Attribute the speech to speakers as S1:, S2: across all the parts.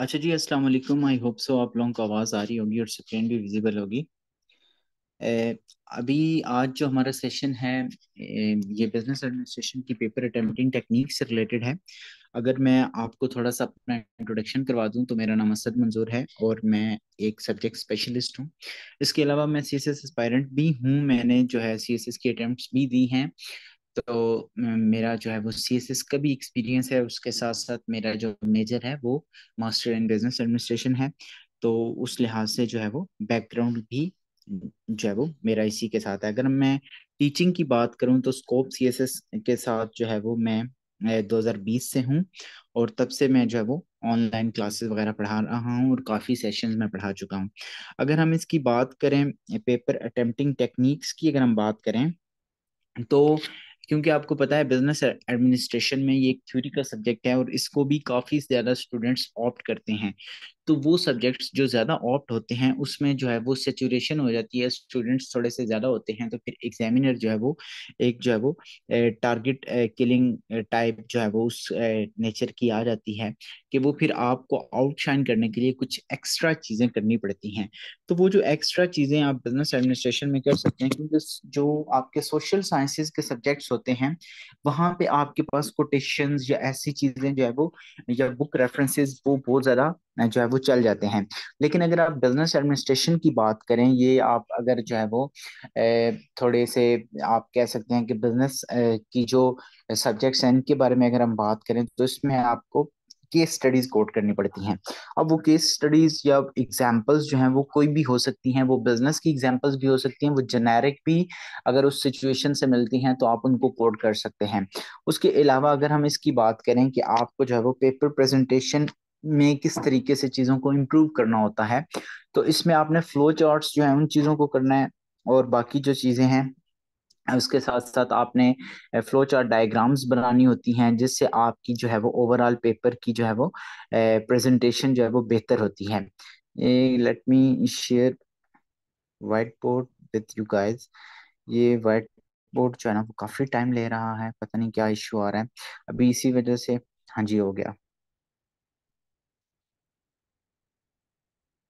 S1: अच्छा जी अस्सलाम वालेकुम आई होप सो आप लोगों को आवाज़ आ रही होगी और स्क्रीन भी विजिबल होगी अभी आज जो हमारा सेशन है ए, ये बिजनेस एडमिनिस्ट्रेशन की पेपर अटेम्प्टिंग टेक्निक से रिलेटेड है अगर मैं आपको थोड़ा सा अपना इंट्रोडक्शन करवा दूं तो मेरा नाम असद मंजूर है और मैं एक सब्जेक्ट स्पेशलिस्ट हूं इसके अलावा मैं सी एस एस एस्पायरेंट भी हूं मैंने जो है सी एस एस की अटैम्प्ट भी दी हैं तो मेरा जो है वो सी एस एस का भी एक्सपीरियंस है उसके साथ साथ मेरा जो मेजर है वो मास्टर इन बिजनेस एडमिनिस्ट्रेशन है तो उस लिहाज से जो है वो बैकग्राउंड भी जो है वो मेरा इसी के साथ है अगर मैं टीचिंग की बात करूं तो स्कोप सी एस एस के साथ जो है वो मैं 2020 से हूं और तब से मैं जो है वो ऑनलाइन क्लासेस वगैरह पढ़ा रहा हूं और काफ़ी सेशंस में पढ़ा चुका हूं अगर हम इसकी बात करें पेपर अटेम्प्टिंग टेक्निक्स की अगर हम बात करें तो क्योंकि आपको पता है बिजनेस एडमिनिस्ट्रेशन में ये एक थ्योरी का सब्जेक्ट है और इसको भी काफ़ी ज़्यादा स्टूडेंट्स ऑप्ट करते हैं तो वो सब्जेक्ट्स जो ज़्यादा ऑप्ट होते हैं उसमें जो है वो सेचुरेशन हो जाती है स्टूडेंट्स थोड़े से ज़्यादा होते हैं तो फिर एग्जामिनर जो है वो एक जो है वो टारगेट किलिंग टाइप जो है वो उस नेचर की आ जाती है कि वो फिर आपको आउटशाइन करने के लिए कुछ एक्स्ट्रा चीज़ें करनी पड़ती हैं तो वो जो एक्स्ट्रा चीज़ें आप बिजनेस एडमिनिस्ट्रेशन में कर सकते हैं क्योंकि जो आपके सोशल साइंसेज के सब्जेक्ट्स होते हैं वहां पे आपके पास कोटेशन या ऐसी चीज़ें जो है वो या बुक रेफरेंसेज वो बहुत ज़्यादा जो है वो चल जाते हैं लेकिन अगर आप बिजनेस एडमिनिस्ट्रेशन की बात करें ये आप अगर जो है वो थोड़े से आप कह सकते हैं कि बिजनेस की जो सब्जेक्ट्स हैं इनके बारे में अगर हम बात करें तो इसमें आपको केस स्टडीज कोट करनी पड़ती हैं अब वो केस स्टडीज या एग्जांपल्स जो हैं वो कोई भी हो सकती हैं वो बिजनेस की एग्जाम्पल्स भी हो सकती हैं वो जेनेरिक भी अगर उस सिचुएशन से मिलती हैं तो आप उनको कोट कर सकते हैं उसके अलावा अगर हम इसकी बात करें कि आपको जो है वो पेपर प्रेजेंटेशन में किस तरीके से चीज़ों को इम्प्रूव करना होता है तो इसमें आपने फ्लो चार्ट्स जो है उन चीज़ों को करना है और बाकी जो चीज़ें हैं उसके साथ साथ आपने फ्लो चार्ट डायग्राम्स बनानी होती हैं जिससे आपकी जो है वो ओवरऑल पेपर की जो है वो प्रेजेंटेशन जो है वो बेहतर होती है let me share white board with you guys ये वाइट बोर्ड जो है ना वो काफ़ी टाइम ले रहा है पता नहीं क्या इश्यू आ रहा है अभी इसी वजह से हाँ जी हो गया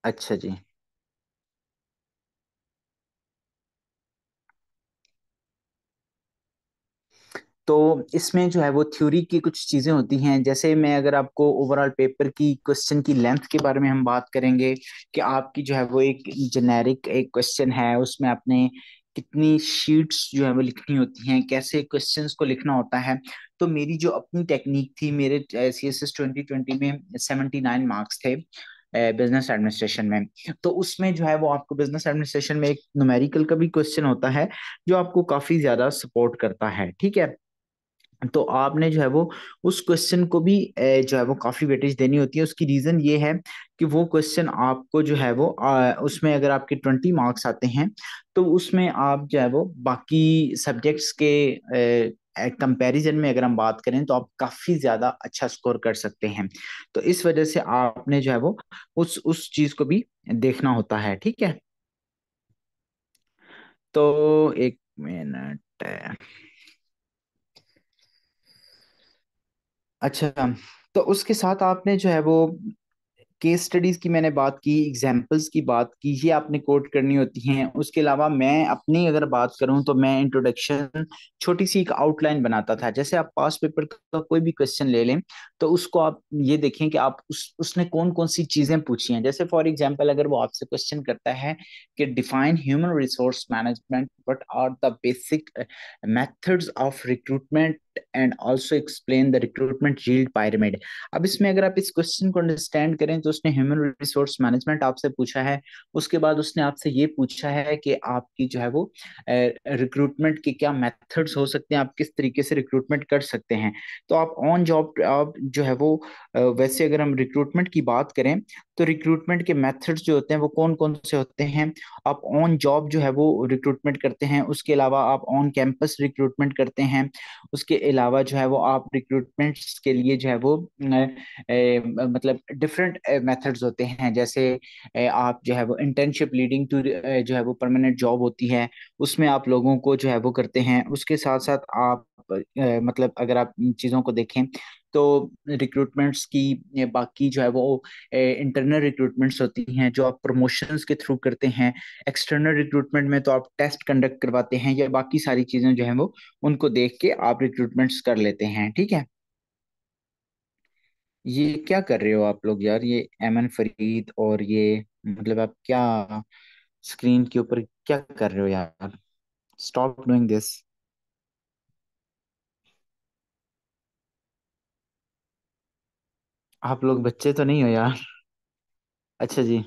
S1: अच्छा जी तो इसमें जो है वो थ्योरी की कुछ चीज़ें होती हैं जैसे मैं अगर आपको ओवरऑल पेपर की क्वेश्चन की लेंथ के बारे में हम बात करेंगे कि आपकी जो है वो एक जेनेरिक एक क्वेश्चन है उसमें आपने कितनी शीट्स जो है वो लिखनी होती हैं कैसे क्वेश्चंस को लिखना होता है तो मेरी जो अपनी टेक्निक थी मेरे C S S twenty twenty में सेवेंटी नाइन मार्क्स थे बिजनेस एडमिनिस्ट्रेशन में तो उसमें जो है वो आपको बिजनेस एडमिनिस्ट्रेशन में एक नुमेरिकल का भी क्वेश्चन होता है जो आपको काफी ज्यादा सपोर्ट करता है ठीक है तो आपने जो है वो उस क्वेश्चन को भी जो है वो काफी वेटेज देनी होती है उसकी रीजन ये है कि वो क्वेश्चन आपको जो है वो उसमें अगर आपके ट्वेंटी मार्क्स आते हैं तो उसमें आप जो है वो बाकी सब्जेक्ट्स के कंपैरिजन में अगर हम बात करें तो आप काफी ज्यादा अच्छा स्कोर कर सकते हैं तो इस वजह से आपने जो है वो उस उस चीज को भी देखना होता है ठीक है तो एक मिनट अच्छा तो उसके साथ आपने जो है वो केस स्टडीज की मैंने बात की एग्जाम्पल्स की बात की ये आपने कोट करनी होती हैं उसके अलावा मैं अपनी अगर बात करूं तो मैं इंट्रोडक्शन छोटी सी एक आउटलाइन बनाता था जैसे आप पास पेपर का कोई भी क्वेश्चन ले लें तो उसको आप ये देखें कि आप उस उसने कौन कौन सी चीजें पूछी हैं जैसे फॉर एग्जाम्पल अगर वो आपसे क्वेश्चन करता है कि define human resource management what are the basic methods of recruitment and also explain the recruitment yield pyramid अब इसमें अगर आप इस क्वेश्चन को अंडरस्टैंड करें तो उसने ह्यूमन रिसोर्स मैनेजमेंट आपसे पूछा है उसके बाद उसने आपसे ये पूछा है कि आपकी जो है वो रिक्रूटमेंट के क्या मेथड्स हो सकते हैं आप किस तरीके से रिक्रूटमेंट कर सकते हैं तो आप ऑन जॉब आप जो है वो वैसे अगर हम रिक्रूटमेंट की बात करें तो रिक्रूटमेंट के मेथड्स जो होते हैं वो कौन कौन से होते हैं आप ऑन जॉब जो है वो रिक्रूटमेंट करते हैं उसके अलावा आप ऑन कैंपस रिक्रूटमेंट करते हैं उसके अलावा जो है वो आप रिक्रूटमेंट्स के लिए जो है वो मतलब डिफरेंट मेथड्स होते हैं जैसे आप जो है वो इंटर्नशिप लीडिंग टू जो है वो परमानेंट जॉब होती है उसमें आप लोगों को जो है वो करते हैं उसके साथ साथ आप मतलब अगर आप चीज़ों को देखें तो रिक्रूटमेंट्स की बाकी जो है वो इंटरनल रिक्रूटमेंट्स होती हैं जो आप प्रमोशंस के थ्रू करते हैं एक्सटर्नल रिक्रूटमेंट में तो आप टेस्ट कंडक्ट करवाते हैं या बाकी सारी चीज़ें जो हैं वो उनको देख के आप रिक्रूटमेंट्स कर लेते हैं ठीक है ये क्या कर रहे हो आप लोग यार ये एमन फरीद और ये मतलब आप क्या स्क्रीन के ऊपर क्या कर रहे हो यार स्टॉप डूइंग दिस आप लोग बच्चे तो नहीं हो यार अच्छा जी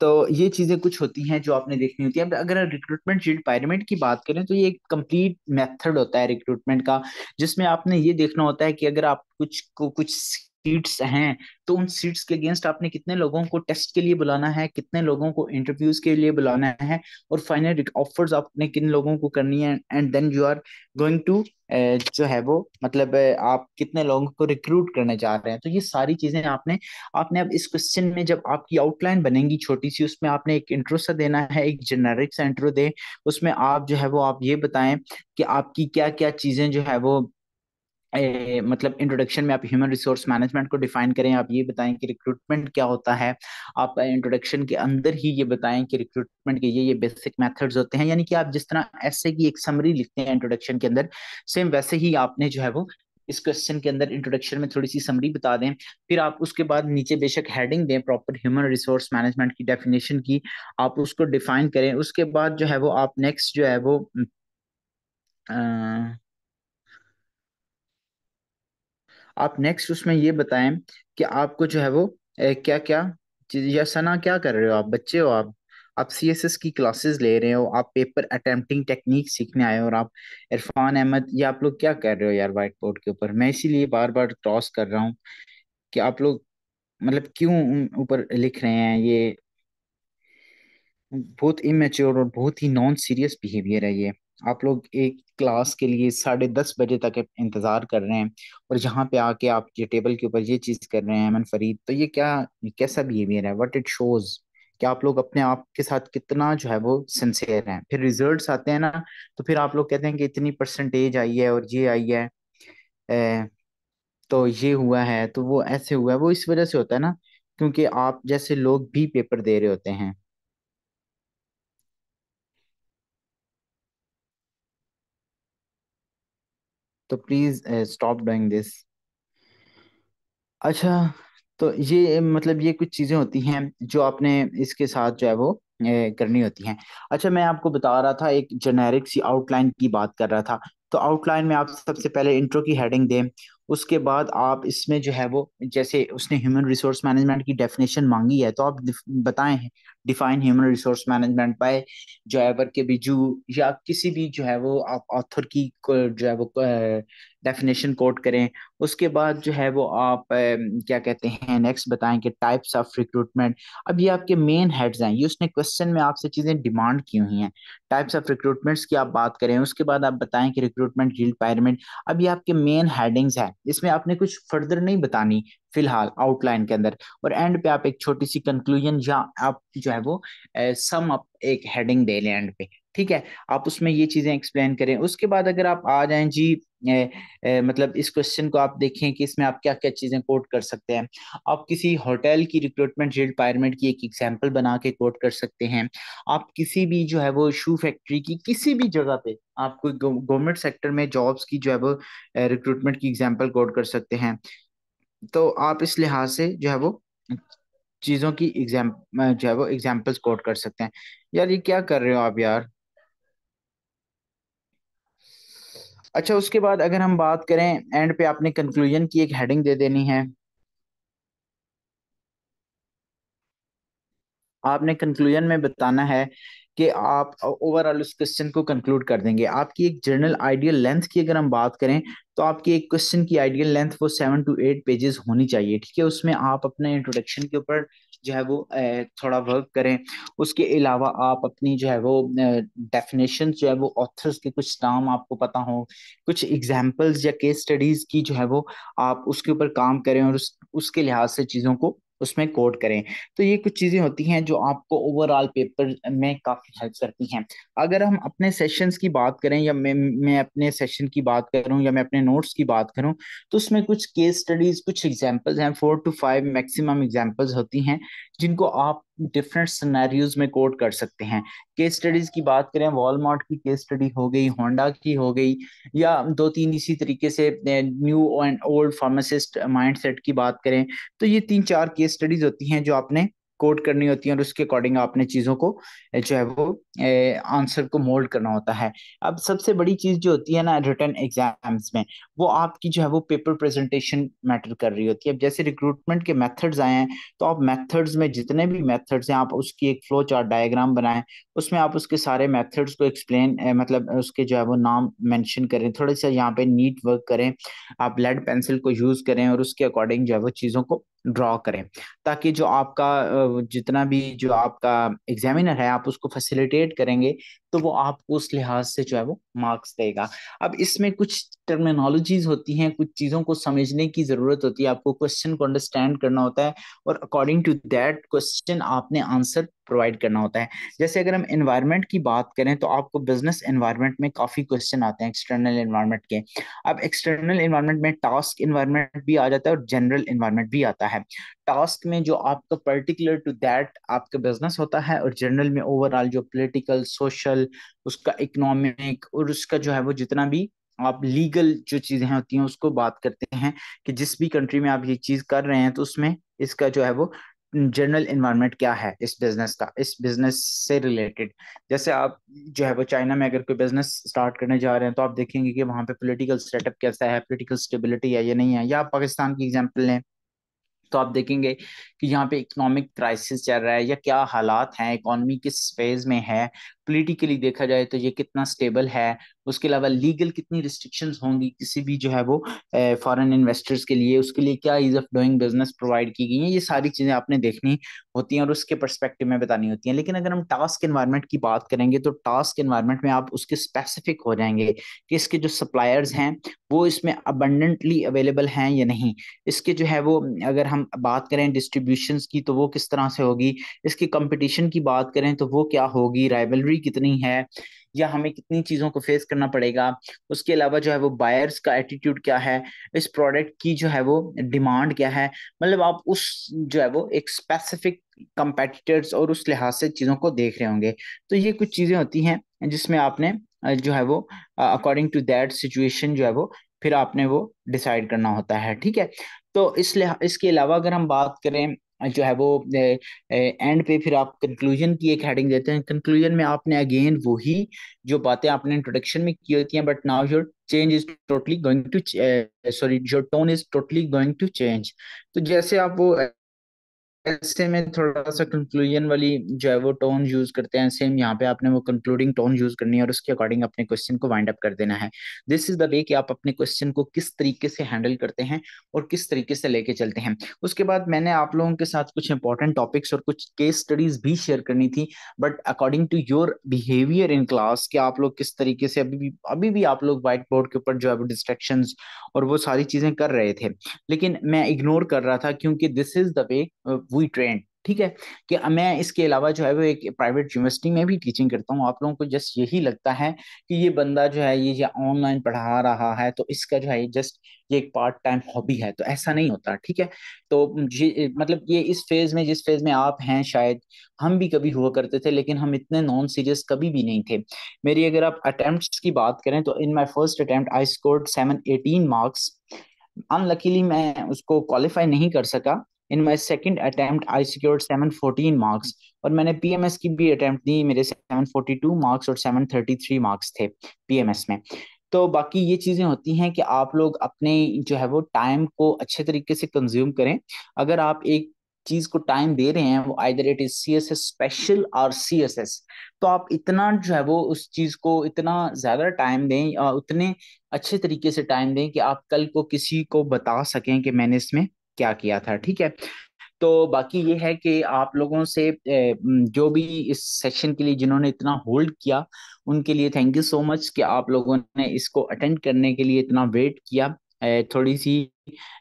S1: तो ये चीजें कुछ होती हैं जो आपने देखनी होती है अब अगर रिक्रूटमेंट रिक्वायरमेंट की बात करें तो ये एक कंप्लीट मेथड होता है रिक्रूटमेंट का जिसमें आपने ये देखना होता है कि अगर आप कुछ को कुछ सीट्स हैं तो उन सीट्स के अगेंस्ट आपने कितने लोगों को टेस्ट के लिए बुलाना है कितने लोगों को इंटरव्यूज के लिए बुलाना है और फाइनल ऑफर्स आपने किन लोगों को करनी है and then you are going to जो है वो मतलब आप कितने लोगों को रिक्रूट करने जा रहे हैं तो ये सारी चीजें आपने आपने अब इस क्वेश्चन में जब आपकी आउटलाइन बनेगी छोटी सी उसमें आपने एक इंट्रो सा देना है एक जेनेरिक सा इंट्रो दे उसमें आप जो है वो आप ये बताएं कि आपकी क्या क्या चीजें जो है वो ए, मतलब इंट्रोडक्शन में आप ह्यूमन रिसोर्स मैनेजमेंट को डिफाइन करें आप ये बताएं कि रिक्रूटमेंट क्या होता है आप इंट्रोडक्शन के अंदर ही ये बताएं कि रिक्रूटमेंट के ये ये बेसिक मेथड्स होते हैं यानी कि आप जिस तरह ऐसे की एक समरी लिखते हैं इंट्रोडक्शन के अंदर सेम वैसे ही आपने जो है वो इस क्वेश्चन के अंदर इंट्रोडक्शन में थोड़ी सी समरी बता दें फिर आप उसके बाद नीचे बेशक हेडिंग दें प्रॉपर ह्यूमन रिसोर्स मैनेजमेंट की डेफिनेशन की आप उसको डिफाइन करें उसके बाद जो है वो आप नेक्स्ट जो है वो आ, आप नेक्स्ट उसमें ये बताएं कि आपको जो है वो क्या क्या या सना क्या कर रहे हो आप बच्चे हो आप आप सी एस एस की क्लासेस ले रहे हो आप पेपर अटेम्प्टिंग टेक्निक सीखने आए हो और आप इरफान अहमद ये आप लोग क्या कर रहे हो यार वाइट बोर्ड के ऊपर मैं इसीलिए बार बार क्रॉस कर रहा हूँ कि आप लोग मतलब क्यों ऊपर लिख रहे हैं ये बहुत इमेच्योर और बहुत ही नॉन सीरियस बिहेवियर है ये आप लोग एक क्लास के लिए साढ़े दस बजे तक इंतज़ार कर रहे हैं और यहाँ पे आके आप ये टेबल के ऊपर ये चीज़ कर रहे हैं अमन फरीद तो ये क्या कैसा बिहेवियर है व्हाट इट शोज़ कि आप लोग अपने आप के साथ कितना जो है वो सिंसियर हैं फिर रिजल्ट्स आते हैं ना तो फिर आप लोग कहते हैं कि इतनी परसेंटेज आई है और ये आई है ए, तो ये हुआ है तो वो ऐसे हुआ है वो इस वजह से होता है ना क्योंकि आप जैसे लोग भी पेपर दे रहे होते हैं तो प्लीज स्टॉप डूइंग दिस अच्छा तो ये मतलब ये कुछ चीजें होती हैं जो आपने इसके साथ जो है वो ए, uh, करनी होती हैं अच्छा मैं आपको बता रहा था एक जेनेरिक सी आउटलाइन की बात कर रहा था तो आउटलाइन में आप सबसे पहले इंट्रो की हेडिंग दें उसके बाद आप इसमें जो है वो जैसे उसने ह्यूमन रिसोर्स मैनेजमेंट की डेफिनेशन मांगी है तो आप बताएं define human resource management by जो है वर्क के बिजू या किसी भी जो है वो आप ऑथर की जो है वो डेफिनेशन कोट करें उसके बाद जो है वो आप क्या कहते हैं नेक्स्ट बताएं कि टाइप्स ऑफ रिक्रूटमेंट अब ये आपके मेन हेड्स हैं ये उसने क्वेश्चन में आपसे चीज़ें डिमांड की हुई हैं टाइप्स ऑफ रिक्रूटमेंट्स की आप बात करें उसके बाद आप बताएं कि रिक्रूटमेंट गिल्ड अब ये आपके मेन हेडिंग्स हैं इसमें आपने कुछ फर्दर नहीं बतानी फिलहाल आउटलाइन के अंदर और एंड पे आप एक छोटी सी कंक्लूजन या आप जो है वो सम अप एक हेडिंग दे लें एंड पे ठीक है आप उसमें ये चीज़ें एक्सप्लेन करें उसके बाद अगर आप आ जाएं जी ए, ए, मतलब इस क्वेश्चन को आप देखें कि इसमें आप क्या क्या चीज़ें कोट कर सकते हैं आप किसी होटल की रिक्रूटमेंट रिक्वायरमेंट की एक एग्जांपल बना के कोट कर सकते हैं आप किसी भी जो है वो शू फैक्ट्री की किसी भी जगह पे आप कोई गवर्नमेंट सेक्टर में जॉब्स की जो है वो रिक्रूटमेंट की एग्जाम्पल कोट कर सकते हैं तो आप इस लिहाज से जो है वो चीजों की एग्जाम जो है वो एग्जाम्पल्स कोट कर सकते हैं यार ये क्या कर रहे हो आप यार अच्छा उसके बाद अगर हम बात करें एंड पे आपने कंक्लूजन की एक हेडिंग दे देनी है आपने कंक्लूजन में बताना है कि आप ओवरऑल उस क्वेश्चन को कंक्लूड कर देंगे आपकी एक जर्नल आइडियल लेंथ की अगर हम बात करें तो आपकी एक क्वेश्चन की आइडियल लेंथ वो सेवन टू एट पेजेस होनी चाहिए ठीक है उसमें आप अपने इंट्रोडक्शन के ऊपर जो है वो थोड़ा वर्क करें उसके अलावा आप अपनी जो है वो डेफिनेशन जो है वो ऑथर्स के कुछ नाम आपको पता हो कुछ एग्जाम्पल्स या केस स्टडीज की जो है वो आप उसके ऊपर काम करें और उस, उसके लिहाज से चीज़ों को उसमें कोड करें तो ये कुछ चीज़ें होती हैं जो आपको ओवरऑल पेपर में काफ़ी हेल्प करती हैं अगर हम अपने सेशंस की बात करें या मैं मैं अपने सेशन की बात करूं या मैं अपने नोट्स की बात करूं तो उसमें कुछ केस स्टडीज़ कुछ एग्जाम्पल्स हैं four to five maximum examples होती हैं जिनको आप डिफरेंट सिनेरियोज में कोट कर सकते हैं केस स्टडीज की बात करें वॉलमार्ट की केस स्टडी हो गई होंडा की हो गई या दो तीन इसी तरीके से new and old pharmacist mindset की बात करें तो ये तीन चार केस स्टडीज होती हैं जो आपने कोड करनी होती है और उसके अकॉर्डिंग आपने चीज़ों को जो है वो आंसर को मोल्ड करना होता है अब सबसे बड़ी चीज़ जो होती है ना रिटर्न एग्जाम्स में वो आपकी जो है वो पेपर प्रेजेंटेशन मैटर कर रही होती है अब जैसे रिक्रूटमेंट के मेथड्स आए हैं तो आप मेथड्स में जितने भी मेथड्स हैं आप उसकी एक फ्लो चार्ट डायग्राम बनाएं उसमें आप उसके सारे मेथड्स को एक्सप्लेन मतलब उसके जो है वो नाम मैंशन करें थोड़े से यहाँ पे नीट वर्क करें आप लेड पेंसिल को यूज़ करें और उसके अकॉर्डिंग जो है वो चीज़ों को ड्रॉ करें ताकि जो आपका जितना भी जो आपका एग्जामिनर है आप उसको फैसिलिटेट करेंगे तो वो आपको उस लिहाज से जो है वो मार्क्स देगा अब इसमें कुछ टर्मिनोलॉजीज होती हैं कुछ चीज़ों को समझने की ज़रूरत होती है आपको क्वेश्चन को अंडरस्टैंड करना होता है और अकॉर्डिंग टू दैट क्वेश्चन आपने आंसर प्रोवाइड करना होता है जैसे अगर हम इन्वायरमेंट की बात करें तो आपको बिजनेस इन्वायरमेंट में काफ़ी क्वेश्चन आते हैं एक्सटर्नल इन्वायरमेंट के अब एक्सटर्नल इन्वायरमेंट में टास्क इन्वायरमेंट भी आ जाता है और जनरल इन्वायरमेंट भी आता है टास्क में जो आपका पर्टिकुलर टू दैट आपका बिजनेस होता है और जनरल में ओवरऑल जो पोलिटिकल सोशल उसका इकोनॉमिक और उसका जो है वो जितना भी आप लीगल जो चीज़ें होती हैं उसको बात करते हैं कि जिस भी कंट्री में आप ये चीज़ कर रहे हैं तो उसमें इसका जो है वो जनरल इन्वायरमेंट क्या है इस बिजनेस का इस बिजनेस से रिलेटेड जैसे आप जो है वो चाइना में अगर कोई बिजनेस स्टार्ट करने जा रहे हैं तो आप देखेंगे कि वहां पे पॉलिटिकल सेटअप कैसा है पॉलिटिकल स्टेबिलिटी है या नहीं है या आप पाकिस्तान की एग्जांपल लें तो आप देखेंगे कि यहाँ पे इकोनॉमिक क्राइसिस चल रहा है या क्या हालात हैं इकोनॉमी किस फेज में है पॉलिटिकली देखा जाए तो ये कितना स्टेबल है उसके अलावा लीगल कितनी रिस्ट्रिक्शंस होंगी किसी भी जो है वो फॉरेन इन्वेस्टर्स के लिए उसके लिए क्या ease of doing business provide की गई है ये सारी चीज़ें आपने देखनी होती हैं और उसके परस्पेक्टिव में बतानी होती हैं लेकिन अगर हम टास्क इन्वायरमेंट की बात करेंगे तो टास्क इन्वायरमेंट में आप उसके स्पेसिफिक हो जाएंगे कि इसके जो सप्लायर्स हैं वो इसमें अबंडेंटली अवेलेबल हैं या नहीं इसके जो है वो अगर हम बात करें डिस्ट्रीब्यूशन की तो वो किस तरह से होगी इसके कंपटिशन की बात करें तो वो क्या होगी राइवलरी सैलरी कितनी है या हमें कितनी चीज़ों को फेस करना पड़ेगा उसके अलावा जो है वो बायर्स का एटीट्यूड क्या है इस प्रोडक्ट की जो है वो डिमांड क्या है मतलब आप उस जो है वो एक स्पेसिफिक कंपेटिटर्स और उस लिहाज से चीज़ों को देख रहे होंगे तो ये कुछ चीज़ें होती हैं जिसमें आपने जो है वो अकॉर्डिंग टू दैट सिचुएशन जो है वो फिर आपने वो डिसाइड करना होता है ठीक है तो इस इसके अलावा अगर हम बात करें जो है वो एंड पे फिर आप कंक्लूजन की एक हेडिंग देते हैं कंक्लूजन में आपने अगेन वही जो बातें आपने इंट्रोडक्शन में की होती हैं but now your change is totally going to sorry your tone is totally going to change तो जैसे आप वो ऐसे में थोड़ा सा कंक्लूजन वाली जो है वो टोन यूज करते हैं सेम यहाँ पे आपने वो कंक्लूडिंग टोन यूज करनी है और उसके अकॉर्डिंग अपने क्वेश्चन को वाइंड अप कर देना है दिस इज द वे कि आप अपने क्वेश्चन को किस तरीके से हैंडल करते हैं और किस तरीके से लेके चलते हैं उसके बाद मैंने आप लोगों के साथ कुछ इंपॉर्टेंट टॉपिक्स और कुछ केस स्टडीज भी शेयर करनी थी but according to your behaviour in class कि आप लोग किस तरीके से अभी भी अभी भी आप लोग व्हाइट बोर्ड के ऊपर जो है वो डिस्ट्रेक्शन और वो सारी चीजें कर रहे थे लेकिन मैं इग्नोर कर रहा था क्योंकि this is the way we train ठीक है कि मैं इसके अलावा जो है वो एक प्राइवेट यूनिवर्सिटी में भी टीचिंग करता हूँ आप लोगों को जस्ट यही लगता है कि ये बंदा जो है ये ऑनलाइन पढ़ा रहा है तो इसका जो है जस्ट ये एक पार्ट टाइम हॉबी है तो ऐसा नहीं होता ठीक है तो ये मतलब ये इस फेज में जिस फेज में आप हैं शायद हम भी कभी हुआ करते थे लेकिन हम इतने नॉन सीरियस कभी भी नहीं थे मेरी अगर आप अटैम्प्ट की बात करें तो in my first attempt I scored seven eighteen marks unluckily मैं उसको क्वालिफाई नहीं कर सका in my second attempt I secured seven fourteen marks और मैंने पीएमएस की भी अटेम्प्ट दी मेरे सेवन फोर्टी टू मार्क्स और सेवन थर्टी थ्री मार्क्स थे पीएमएस में तो बाकी ये चीज़ें होती हैं कि आप लोग अपने जो है वो टाइम को अच्छे तरीके से कंज्यूम करें अगर आप एक चीज को टाइम दे रहे हैं वो either it is C S S special और सी एस एस तो आप इतना जो है वो उस चीज को इतना ज्यादा टाइम दें उतने अच्छे तरीके से टाइम दें कि आप कल को किसी को बता सकें कि मैंने इसमें क्या किया था ठीक है तो बाकी ये है कि आप लोगों से जो भी इस सेशन के लिए जिन्होंने इतना होल्ड किया उनके लिए थैंक यू सो मच कि आप लोगों ने इसको अटेंड करने के लिए इतना वेट किया थोड़ी सी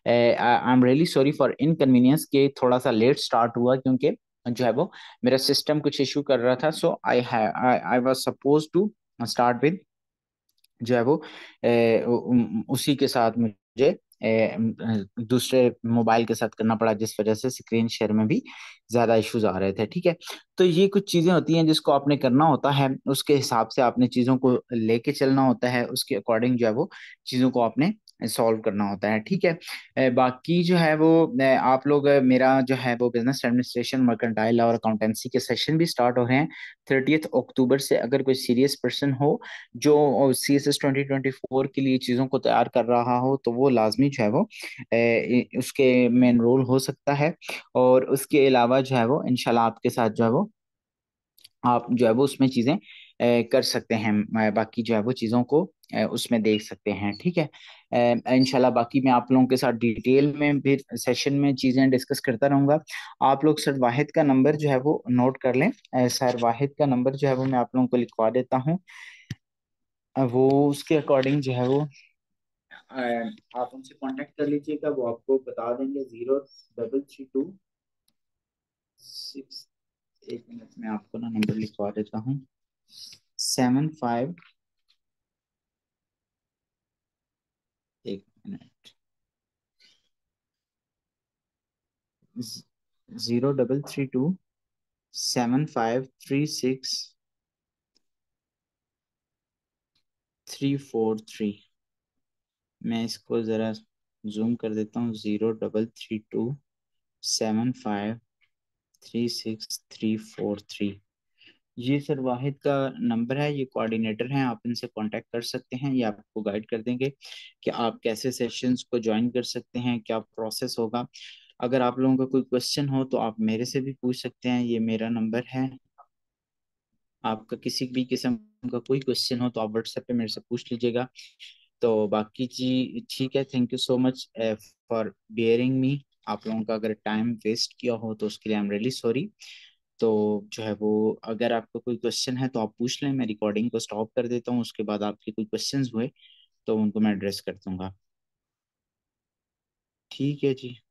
S1: I am really sorry for inconvenience के थोड़ा सा लेट स्टार्ट हुआ क्योंकि जो है वो मेरा सिस्टम कुछ इशू कर रहा था so I I was suppose to start with जो है वो ए, उसी के साथ मुझे दूसरे मोबाइल के साथ करना पड़ा जिस वजह से स्क्रीन शेयर में भी ज़्यादा इश्यूज आ रहे थे ठीक है तो ये कुछ चीज़ें होती हैं जिसको आपने करना होता है उसके हिसाब से आपने चीज़ों को लेके चलना होता है उसके अकॉर्डिंग जो है वो चीज़ों को आपने सॉल्व करना होता है ठीक है बाकी जो है वो आप लोग मेरा जो है वो बिजनेस एडमिनिस्ट्रेशन मर्केंटाइल और अकाउंटेंसी के सेशन भी स्टार्ट हो रहे हैं थर्टीथ अक्टूबर से अगर कोई सीरियस पर्सन हो जो C S S twenty twenty four के लिए चीज़ों को तैयार कर रहा हो तो वो लाजमी जो है वो ए, उसके में इनरोल हो सकता है और उसके अलावा जो है वो इनशाला आपके साथ जो है वो आप जो है वो उसमें चीज़ें कर सकते हैं बाकी जो है वो चीज़ों को उसमें देख सकते हैं ठीक है इनशाला बाकी मैं आप लोगों के साथ डिटेल में फिर सेशन में चीज़ें डिस्कस करता रहूँगा आप लोग सर वाहिद का नंबर जो है वो नोट कर लें सर वाहिद का नंबर जो है वो मैं आप लोगों को लिखवा देता हूँ वो उसके अकॉर्डिंग जो है वो आप उनसे कॉन्टेक्ट कर लीजिएगा वो आपको बता देंगे zero double three two six एक मिनट में आपको ना नंबर लिखवा देता हूँ सेवन फाइव एक minute zero double three two seven five three six three four three मैं इसको ज़रा जूम कर देता हूँ zero double three two seven five three six three four three ये सर वाहिद का नंबर है ये कोऑर्डिनेटर हैं आप इनसे कांटेक्ट कर सकते हैं ये आपको गाइड कर देंगे कि आप कैसे सेशंस को ज्वाइन कर सकते हैं क्या प्रोसेस होगा अगर आप लोगों का कोई क्वेश्चन हो तो आप मेरे से भी पूछ सकते हैं ये मेरा नंबर है आपका किसी भी किस्म का कोई क्वेश्चन हो तो आप व्हाट्सएप पे मेरे से पूछ लीजिएगा तो बाकी जी ठीक है thank you so much for bearing me आप लोगों का अगर टाइम वेस्ट किया हो तो उसके लिए आई एम रियली सॉरी तो जो है वो अगर आपका कोई क्वेश्चन है तो आप पूछ लें मैं रिकॉर्डिंग को स्टॉप कर देता हूँ उसके बाद आपके कोई क्वेश्चन हुए तो उनको मैं एड्रेस कर दूंगा ठीक है जी